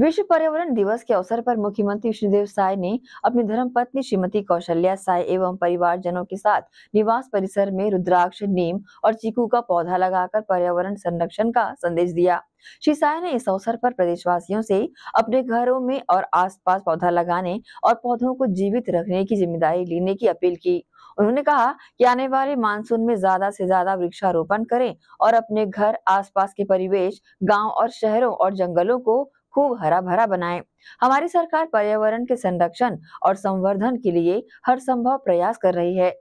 विश्व पर्यावरण दिवस के अवसर पर मुख्यमंत्री श्रीदेव साय ने अपनी धर्म पत्नी श्रीमती कौशल्या साय एवं जनों के साथ निवास परिसर में रुद्राक्ष नीम और चीकू का पौधा लगाकर पर्यावरण संरक्षण का संदेश दिया श्री साय ने इस अवसर पर प्रदेशवासियों से अपने घरों में और आसपास पौधा लगाने और पौधों को जीवित रखने की जिम्मेदारी लेने की अपील की उन्होंने कहा कि आने वाले मानसून में ज्यादा से ज्यादा वृक्षारोपण करें और अपने घर आसपास के परिवेश गांव और शहरों और जंगलों को खूब हरा भरा बनाए हमारी सरकार पर्यावरण के संरक्षण और संवर्धन के लिए हर संभव प्रयास कर रही है